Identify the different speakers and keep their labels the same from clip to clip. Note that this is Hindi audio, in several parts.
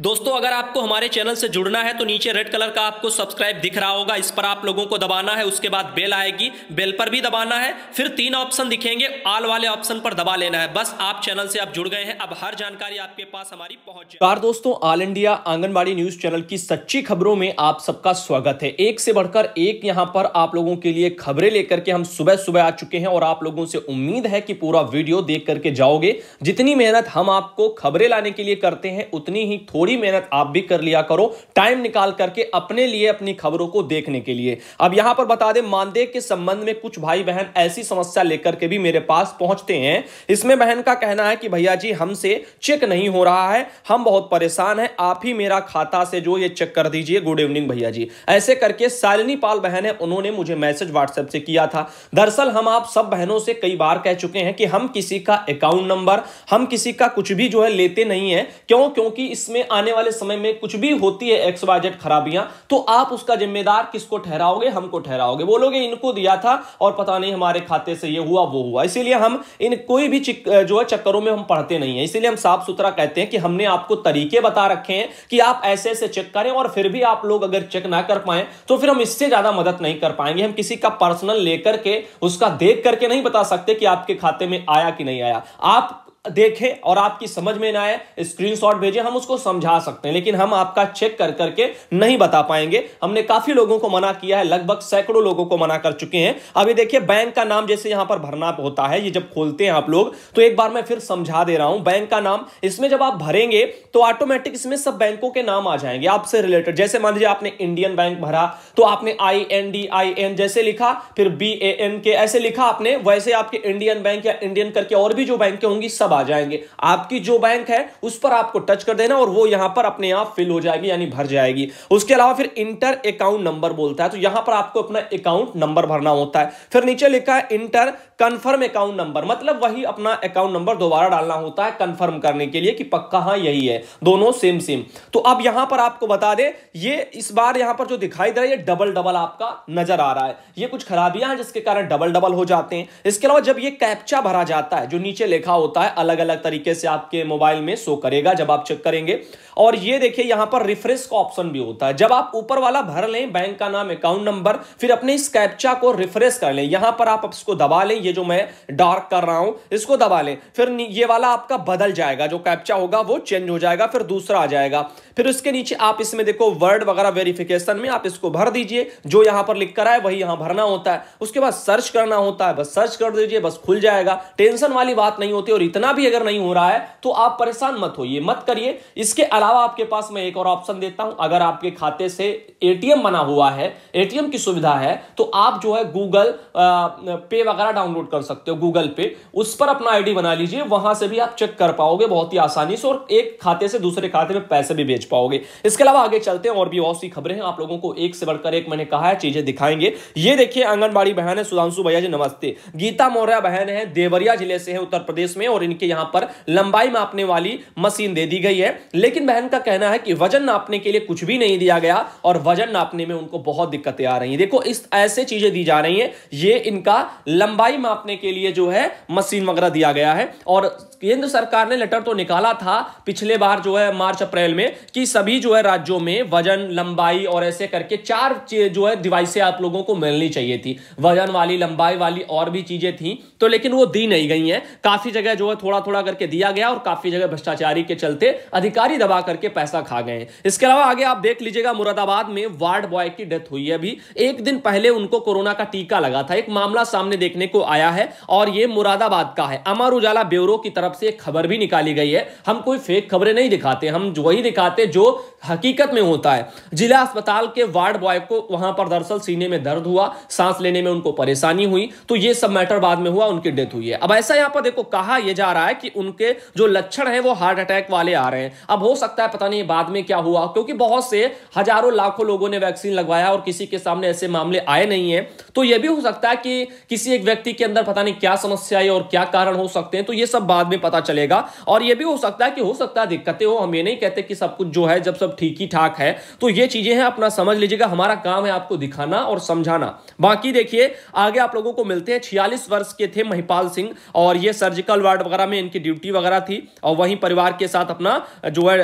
Speaker 1: दोस्तों अगर आपको हमारे चैनल से जुड़ना है तो नीचे रेड कलर का आपको सब्सक्राइब दिख रहा होगा इस पर आप लोगों को दबाना है उसके बाद बेल आएगी बेल पर भी दबाना है फिर तीन ऑप्शन दिखेंगे ऑल वाले ऑप्शन पर दबा लेना है बस आप चैनल से आप जुड़ गए हैं अब हर जानकारी आपके पास हमारी पहुंच कार दोस्तों all India Anganwadi news channel की सच्ची खबरों में आप सबका स्वागत है एक से बढ़कर एक यहाँ पर आप लोगों के लिए खबरें लेकर के हम सुबह सुबह आ चुके हैं और आप लोगों से उम्मीद है कि पूरा वीडियो देख करके जाओगे जितनी मेहनत हम आपको खबरें लाने के लिए करते हैं उतनी ही थोड़ी थोड़ी मेहनत आप भी कर लिया करो टाइम निकाल करके अपने लिए अपनी खबरों को देखने के लिए अब यहां पर बता दें मानदेय के संबंध में कुछ भाई बहन ऐसी समस्या लेकर के भी मेरे पास पहुंचते हैं इसमें बहन का कहना है कि भैया जी हमसे चेक नहीं हो रहा है हम बहुत परेशान हैं आप ही मेरा खाता से जो ये चेक कर दीजिए गुड इवनिंग भैया जी ऐसे करके सालिनी पाल बहन है उन्होंने मुझे मैसेज व्हाट्सएप से किया था दरअसल हम आप सब बहनों से कई बार कह चुके हैं कि हम किसी का अकाउंट नंबर हम किसी का कुछ भी जो है लेते नहीं है क्यों क्योंकि इसमें आने वाले समय में कुछ भी होती है एक्स वाई जेड खराबियां तो आप उसका जिम्मेदार किसको ठहराओगे हमको ठहराओगे बोलोगे इनको दिया था और पता नहीं हमारे खाते से ये हुआ वो हुआ इसीलिए हम इन कोई भी जो है चक्करों में हम पढ़ते नहीं है इसीलिए हम साफ सुथरा कहते हैं कि हमने आपको तरीके बता रखे हैं कि आप ऐसे ऐसे चेक करें और फिर भी आप लोग अगर चेक ना कर पाए तो फिर हम इससे ज्यादा मदद नहीं कर पाएंगे हम किसी का पर्सनल लेकर के उसका देख करके नहीं बता सकते कि आपके खाते में आया कि नहीं आया आप देखें और आपकी समझ में ना आए स्क्रीनशॉट भेजें हम उसको समझा सकते हैं लेकिन हम आपका चेक कर करके नहीं बता पाएंगे हमने काफी लोगों को मना किया है लगभग सैकड़ों लोगों को मना कर चुके हैं अभी देखिए बैंक का नाम जैसे यहां पर भरना होता है ये जब खोलते हैं आप लोग तो एक बार मैं फिर समझा दे रहा हूं बैंक का नाम इसमें जब आप भरेंगे तो ऑटोमेटिक इसमें सब बैंकों के नाम आ जाएंगे आपसे रिलेटेड जैसे मान लीजिए आपने इंडियन बैंक भरा तो आपने I N D I N जैसे लिखा फिर बी ए एन के ऐसे लिखा आपने वैसे आपके इंडियन बैंक या इंडियन करके और भी जो बैंक होंगी सब आ जाएंगे आपकी जो बैंक है उस पर आपको टच कर देना और वो यहां पर अपने आप फिल हो जाएगी यानी भर जाएगी उसके अलावा फिर इंटर अकाउंट नंबर बोलता है तो यहां पर आपको अपना अकाउंट नंबर भरना होता है फिर नीचे लिखा है इंटर कंफर्म अकाउंट नंबर मतलब वही अपना अकाउंट नंबर दोबारा डालना होता है कंफर्म करने के लिए कि पक्का हाँ यही है दोनों सेम सेम तो अब यहां पर आपको बता दें ये इस बार यहां पर जो दिखाई दे रहा है ये डबल डबल आपका नजर आ रहा है ये कुछ खराबियां हैं जिसके कारण डबल डबल हो जाते हैं इसके अलावा जब ये कैप्चा भरा जाता है जो नीचे लिखा होता है अलग अलग तरीके से आपके मोबाइल में शो करेगा जब आप चेक करेंगे और ये देखिए यहां पर रिफ्रेश का ऑप्शन भी होता है जब आप ऊपर वाला भर लें बैंक का नाम अकाउंट नंबर फिर अपने इस कैप्चा को रिफ्रेश कर लें यहां पर आप इसको दबा लें ये जो मैं डार्क कर रहा हूं इसको दबा लें फिर ये वाला आपका बदल जाएगा जो कैप्चा होगा वो चेंज हो जाएगा फिर दूसरा आ जाएगा फिर उसके नीचे आप इसमें देखो वर्ड वगैरह वेरिफिकेशन में आप इसको भर दीजिए जो यहां पर लिख कर आए वही यहां भरना होता है उसके बाद सर्च करना होता है बस सर्च कर दीजिए बस खुल जाएगा टेंशन वाली बात नहीं होती और इतना भी अगर नहीं हो रहा है तो आप परेशान मत होइए मत करिए इसके अलावा आपके पास मैं एक और ऑप्शन देता हूं अगर आपके खाते से एटीएम बना हुआ है एटीएम की सुविधा है तो आप जो है गूगल पे वगैरह डाउनलोड डाउनलोड कर सकते हो गूगल पे उस पर अपना आईडी बना लीजिए वहां से भी आप चेक कर पाओगे बहुत ही आसानी से और एक खाते से दूसरे खाते में पैसे भी भेज पाओगे इसके अलावा आगे चलते हैं और भी बहुत सी खबरें हैं आप लोगों को एक से बढ़कर एक मैंने कहा है चीजें दिखाएंगे ये देखिए आंगनबाड़ी बहन है सुधांशु भैया जी नमस्ते गीता मौर्य बहन है देवरिया जिले से है उत्तर प्रदेश में और इनके यहां पर लंबाई मापने वाली मशीन दे दी गई है लेकिन बहन का कहना है कि वजन नापने के लिए कुछ भी नहीं दिया गया और वजन नापने में उनको बहुत दिक्कतें आ रही है देखो इस ऐसे चीजें दी जा रही है ये इनका लंबाई नापने के लिए जो है मशीन वगैरह दिया गया है और केंद्र सरकार ने लेटर तो निकाला था पिछले बार जो है मार्च अप्रैल में कि सभी जो है राज्यों में वजन लंबाई और ऐसे करके चार जो है डिवाइसें आप लोगों को मिलनी चाहिए थी वजन वाली लंबाई वाली और भी चीजें थी तो लेकिन वो दी नहीं गई हैं काफी जगह जो है थोड़ा थोड़ा करके दिया गया और काफी जगह भ्रष्टाचारी के चलते अधिकारी दबा करके पैसा खा गए इसके अलावा आगे आप देख लीजिएगा मुरादाबाद में वार्ड बॉय की डेथ हुई है अभी एक दिन पहले उनको कोरोना का टीका लगा था एक मामला सामने देखने को आया आया है और ये मुरादाबाद का है अमर उजाला ब्यूरो की तरफ से एक खबर भी निकाली गई है हम कोई फेक खबरें नहीं दिखाते हम वही दिखाते जो हकीकत में होता है जिला अस्पताल के वार्ड बॉय को वहां पर दरअसल सीने में दर्द हुआ सांस लेने में उनको परेशानी हुई तो यह सब मैटर बाद में हुआ उनकी डेथ हुई है अब ऐसा यहां पर देखो कहा यह जा रहा है कि उनके जो लक्षण है वो हार्ट अटैक वाले आ रहे हैं अब हो सकता है पता नहीं बाद में क्या हुआ क्योंकि बहुत से हजारों लाखों लोगों ने वैक्सीन लगवाया और किसी के सामने ऐसे मामले आए नहीं है तो यह भी हो सकता है कि किसी एक व्यक्ति के अंदर पता नहीं क्या समस्या है और क्या कारण हो सकते हैं तो ये सब बाद में पता चलेगा और ये भी हो सकता है कि हो सकता है दिक्कतें हो हम ये नहीं कहते कि सब कुछ जो है जब सब ठीक ही ठाक है तो ये चीजें हैं अपना समझ लीजिएगा हमारा काम है आपको दिखाना और समझाना बाकी देखिए आगे आप लोगों को मिलते हैं छियालीस वर्ष के थे महिपाल सिंह और ये सर्जिकल वार्ड वगैरह में इनकी ड्यूटी वगैरह थी और वहीं परिवार के साथ अपना जो है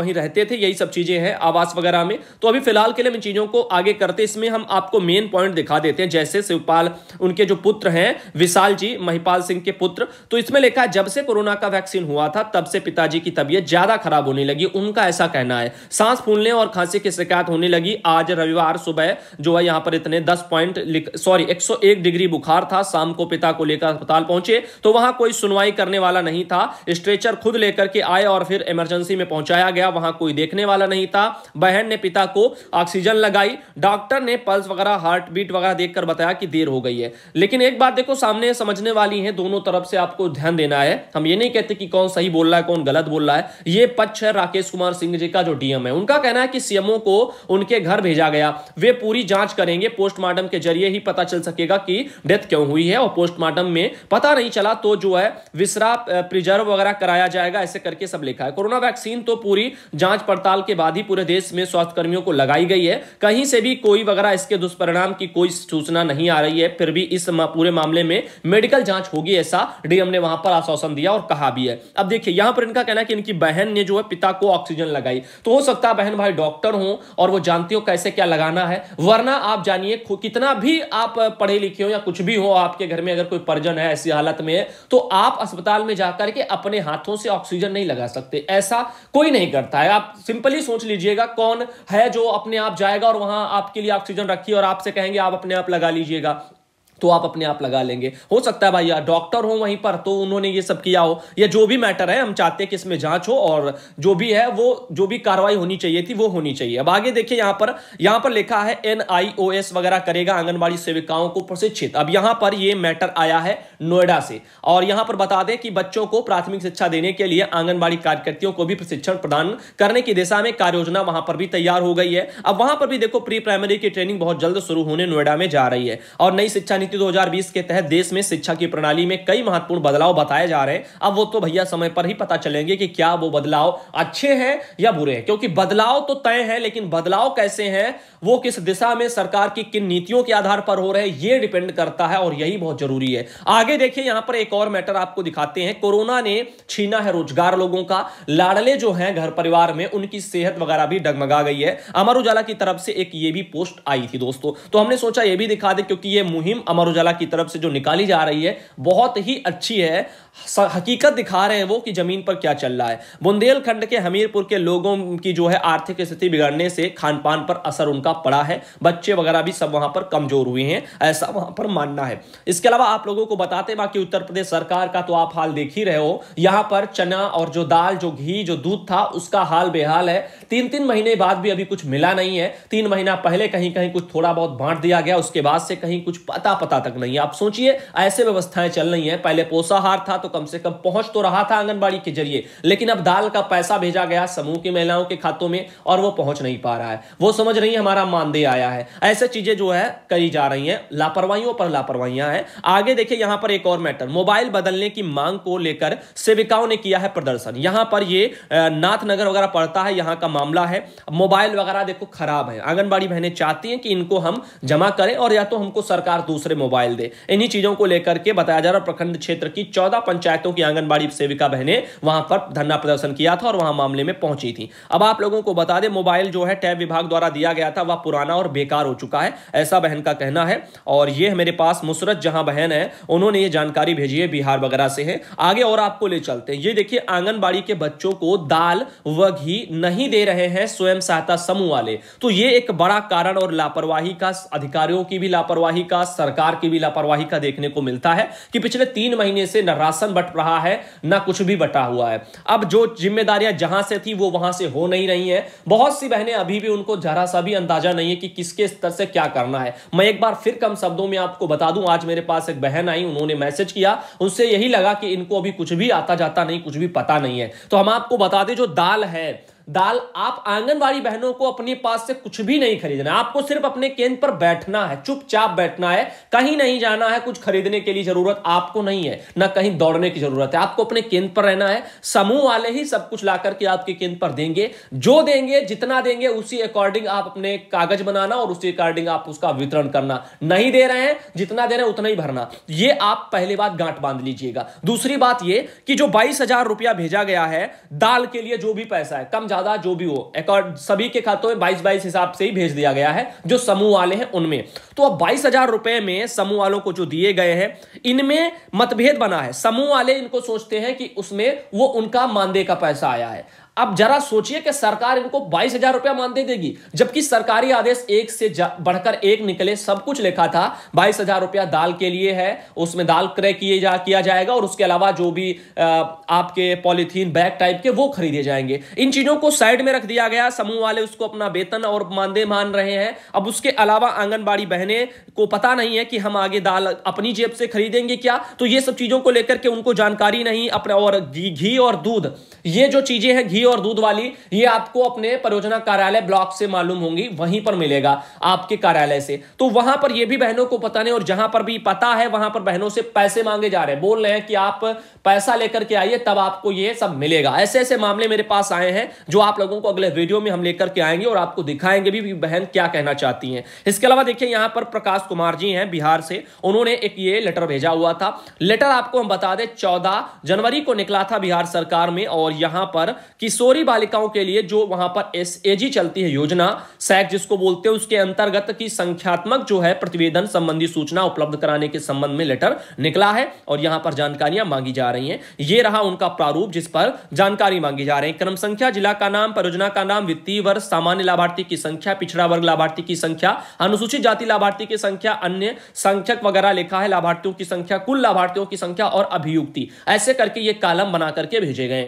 Speaker 1: वहीं रहते थे यही सब चीजें हैं आवास वगैरह में तो अभी फिलहाल के लिए इन चीजों को आगे करते इसमें हम आपको मेन पॉइंट दिखा देते हैं जैसे शिवपाल उनके जो पुत्र हैं हैं विशाल जी महिपाल सिंह के पुत्र तो इसमें लिखा है जब से कोरोना का वैक्सीन हुआ था तब से पिताजी की तबीयत ज्यादा खराब होने लगी उनका ऐसा कहना है सांस फूलने और खांसी की शिकायत होने लगी आज रविवार सुबह जो है यहां पर इतने दस पॉइंट सॉरी एक डिग्री बुखार था शाम को पिता को लेकर अस्पताल पहुंचे तो वहां कोई सुनवाई करने वाला नहीं था स्ट्रेचर खुद लेकर के आए और फिर इमरजेंसी में पहुंचाया गया वहां कोई देखने वाला नहीं था बहन ने पिता को ऑक्सीजन लगाई डॉक्टर ने पल्स वगैरह हार्ट बीट वगैरह देखकर बताया कि देर हो गई है लेकिन एक बात देखो सामने समझने वाली हैं दोनों तरफ से आपको ध्यान देना है हम ये नहीं कहते कि कौन सही बोल रहा है कौन गलत बोल रहा है ये पक्ष है राकेश कुमार सिंह जी का जो डीएम है उनका कहना है कि सीएमओ को उनके घर भेजा गया वे पूरी जांच करेंगे पोस्टमार्टम के जरिए ही पता चल सकेगा कि डेथ क्यों हुई है और पोस्टमार्टम में पता नहीं चला तो जो है विसरा प्रिजर्व वगैरह कराया जाएगा ऐसे करके सब लिखा है कोरोना वैक्सीन तो पूरी जांच पड़ताल के बाद ही पूरे देश में स्वास्थ्यकर्मियों को लगाई गई है कहीं से भी कोई वगैरह इसके दुष्परिणाम की कोई सूचना नहीं आ रही है फिर भी इस पूरे मामले मामले में मेडिकल जांच होगी ऐसा डीएम ने वहां पर आश्वासन दिया और कहा भी है अब देखिए यहां पर इनका कहना है कि इनकी बहन ने जो है पिता को ऑक्सीजन लगाई तो हो सकता है बहन भाई डॉक्टर हो और वो जानती हो कैसे क्या लगाना है वरना आप जानिए कितना भी आप पढ़े लिखे हो या कुछ भी हो आपके घर में अगर कोई परिजन है ऐसी हालत में तो आप अस्पताल में जाकर के अपने हाथों से ऑक्सीजन नहीं लगा सकते ऐसा कोई नहीं करता है आप सिंपली सोच लीजिएगा कौन है जो अपने आप जाएगा और वहां आपके लिए ऑक्सीजन रखी और आपसे कहेंगे आप अपने आप लगा लीजिएगा तो आप अपने आप लगा लेंगे हो सकता है भाई यार डॉक्टर हो वहीं पर तो उन्होंने ये सब किया हो या जो भी मैटर है हम चाहते हैं कि इसमें जांच हो और जो भी है वो जो भी कार्रवाई होनी चाहिए थी वो होनी चाहिए अब आगे देखिए यहां पर यहां पर लिखा है एन वगैरह करेगा आंगनबाड़ी सेविकाओं को प्रशिक्षित अब यहां पर ये मैटर आया है नोएडा से और यहां पर बता दें कि बच्चों को प्राथमिक शिक्षा देने के लिए आंगनबाड़ी कार्यकर्तियों को भी प्रशिक्षण प्रदान करने की दिशा में कार्य योजना वहां पर भी तैयार हो गई है अब वहां पर भी देखो प्री प्राइमरी की ट्रेनिंग बहुत जल्द शुरू होने नोएडा में जा रही है और नई शिक्षा नीति 2020 के तहत देश में शिक्षा की प्रणाली में कई महत्वपूर्ण बदलाव बताए जा रहे हैं अब वो तो भैया समय पर ही पता चलेंगे कि क्या वो बदलाव अच्छे हैं या बुरे हैं क्योंकि बदलाव तो तय है लेकिन बदलाव कैसे हैं वो किस दिशा में सरकार की किन नीतियों के आधार पर हो रहे हैं ये डिपेंड करता है और यही बहुत जरूरी है आगे देखिए यहां पर एक और मैटर आपको दिखाते हैं कोरोना ने छीना है रोजगार लोगों का लाडले जो है घर परिवार में उनकी सेहत वगैरह भी डगमगा गई है अमर उजाला की तरफ से एक ये भी पोस्ट आई थी दोस्तों तो हमने सोचा यह भी दिखा दे क्योंकि ये मुहिम अमर उजाला की तरफ से जो निकाली जा रही है बहुत ही अच्छी है हकीकत दिखा रहे हैं वो कि ज़मीन पर क्या चल रहा है बुंदेलखंड के हमीरपुर के लोगों की जो है आर्थिक स्थिति बिगड़ने से खान पान पर असर उनका पड़ा है बच्चे वगैरह भी सब वहां पर कमज़ोर हुए हैं ऐसा वहां पर मानना है इसके अलावा आप लोगों को बताते बाकी उत्तर प्रदेश सरकार का तो आप हाल देख ही रहे हो यहां पर चना और जो दाल जो घी जो दूध था उसका हाल बेहाल है तीन तीन महीने बाद भी अभी कुछ मिला नहीं है तीन महीना पहले कहीं कहीं कुछ थोड़ा बहुत बांट दिया गया उसके बाद से कहीं कुछ पता पता तक नहीं है आप सोचिए ऐसे व्यवस्थाएं चल रही है पहले पोषाहार था तो तो कम से कम पहुंच तो रहा था आंगनबाड़ी के जरिए लेकिन अब दाल का पैसा भेजा गया समूह की महिलाओं के खातों में और वो पहुंच नहीं पा रहा है वो समझ रही है हमारा मानदेय आया है ऐसे चीजें जो है करी जा रही है लापरवाही पर लापरवाही है आगे देखिए यहां पर एक और मैटर मोबाइल बदलने की मांग को लेकर सेविकाओं ने किया है प्रदर्शन यहां पर ये नाथनगर वगैरह पड़ता है यहां का मामला है मोबाइल वगैरह देखो खराब है आंगनबाड़ी बहनें चाहती हैं कि इनको हम जमा करें और या तो हमको सरकार दूसरे मोबाइल दे इन्हीं चीजों को लेकर के बताया जा रहा प्रखंड क्षेत्र की चौदह पंचायतों की आंगनबाड़ी सेविका बहनें वहां पर धरना प्रदर्शन किया था और वहां मामले में पहुंची थी अब आप लोगों को बता दें मोबाइल जो है टैब विभाग द्वारा दिया गया था वह पुराना और बेकार हो चुका है ऐसा बहन का कहना है और ये मेरे पास मुसरत जहां बहन है उन्होंने ये जानकारी भेजी है बिहार वगैरह से है आगे और आपको ले चलते हैं ये देखिए आंगनबाड़ी के बच्चों को दाल व घी नहीं दे रहे हैं स्वयं सहायता समूह वाले तो ये एक बड़ा कारण और लापरवाही का अधिकारियों की भी लापरवाही का सरकार की भी लापरवाही का देखने को मिलता है कि पिछले तीन महीने से न राशन बट रहा है ना कुछ भी बटा हुआ है अब जो जिम्मेदारियां जहां से थी वो वहां से हो नहीं रही है बहुत सी बहनें अभी भी उनको जरा सा भी अंदाजा नहीं है कि किसके स्तर से क्या करना है मैं एक बार फिर कम शब्दों में आपको बता दूं आज मेरे पास एक बहन आई उन्होंने मैसेज किया उनसे यही लगा कि इनको अभी कुछ भी आता जाता नहीं कुछ भी पता नहीं है तो हम आपको बता दें जो दाल है दाल आप आंगनबाड़ी बहनों को अपने पास से कुछ भी नहीं खरीदना आपको सिर्फ अपने केंद्र पर बैठना है चुपचाप बैठना है कहीं नहीं जाना है कुछ खरीदने के लिए जरूरत आपको नहीं है ना कहीं दौड़ने की जरूरत है आपको अपने केंद्र पर रहना है समूह वाले ही सब कुछ ला करके आपके केंद्र पर देंगे जो देंगे जितना देंगे उसी अकॉर्डिंग आप अपने कागज बनाना और उसी अकॉर्डिंग आप उसका वितरण करना नहीं दे रहे हैं जितना दे रहे हैं उतना ही भरना ये आप पहली बात गांठ बांध लीजिएगा दूसरी बात ये कि जो बाईस हजार रुपया भेजा गया है दाल के लिए जो भी पैसा है कम ज्यादा जो भी हो अकॉर्ड सभी के खातों में बाईस बाईस हिसाब से ही भेज दिया गया है जो समूह वाले हैं उनमें तो अब बाईस हजार रुपए में समूह वालों को जो दिए गए हैं इनमें मतभेद बना है समूह वाले इनको सोचते हैं कि उसमें वो उनका मानदेय का पैसा आया है अब जरा सोचिए कि सरकार इनको बाईस हजार रुपया मानदेय देगी जबकि सरकारी आदेश एक से बढ़कर एक निकले सब कुछ लिखा था बाईस हजार रुपया दाल के लिए है उसमें दाल क्रय किए जा किया जाएगा और उसके अलावा जो भी आ, आपके पॉलिथीन बैग टाइप के वो खरीदे जाएंगे इन चीजों को साइड में रख दिया गया समूह वाले उसको अपना वेतन और मानदेय मान रहे हैं अब उसके अलावा आंगनबाड़ी बहने को पता नहीं है कि हम आगे दाल अपनी जेब से खरीदेंगे क्या तो ये सब चीजों को लेकर के उनको जानकारी नहीं अपने और घी और दूध ये जो चीजें हैं घी और दूध वाली ये आपको अपने परियोजना कार्यालय ब्लॉक से मालूम होंगी वहीं पर मिलेगा आपके कार्यालय से तो वहां पर ये भी बहनों को पता नहीं और जहां पर भी पता है वहां पर बहनों से पैसे मांगे जा रहे हैं बोल रहे हैं कि आप पैसा लेकर के आइए तब आपको ये सब मिलेगा ऐसे ऐसे मामले मेरे पास आए हैं जो आप लोगों को अगले वीडियो में हम लेकर के आएंगे और आपको दिखाएंगे भी बहन क्या कहना चाहती है इसके अलावा देखिए यहां पर प्रकाश कुमार जी हैं बिहार से उन्होंने एक ये लेटर भेजा हुआ था लेटर आपको हम बता दें चौदह जनवरी को निकला था बिहार सरकार में और यहां पर कि किशोरी बालिकाओं के लिए जो वहां पर एस चलती है योजना सैक जिसको बोलते हैं उसके अंतर्गत की संख्यात्मक जो है प्रतिवेदन संबंधी सूचना उपलब्ध कराने के संबंध में लेटर निकला है और यहां पर जानकारियां मांगी जा रही हैं ये रहा उनका प्रारूप जिस पर जानकारी मांगी जा रही है क्रम संख्या जिला का नाम परियोजना का नाम वित्तीय वर्ष सामान्य लाभार्थी की संख्या पिछड़ा वर्ग लाभार्थी की संख्या अनुसूचित जाति लाभार्थी की संख्या अन्य संख्यक वगैरह लिखा है लाभार्थियों की संख्या कुल लाभार्थियों की संख्या और अभियुक्ति ऐसे करके ये कालम बना करके भेजे गए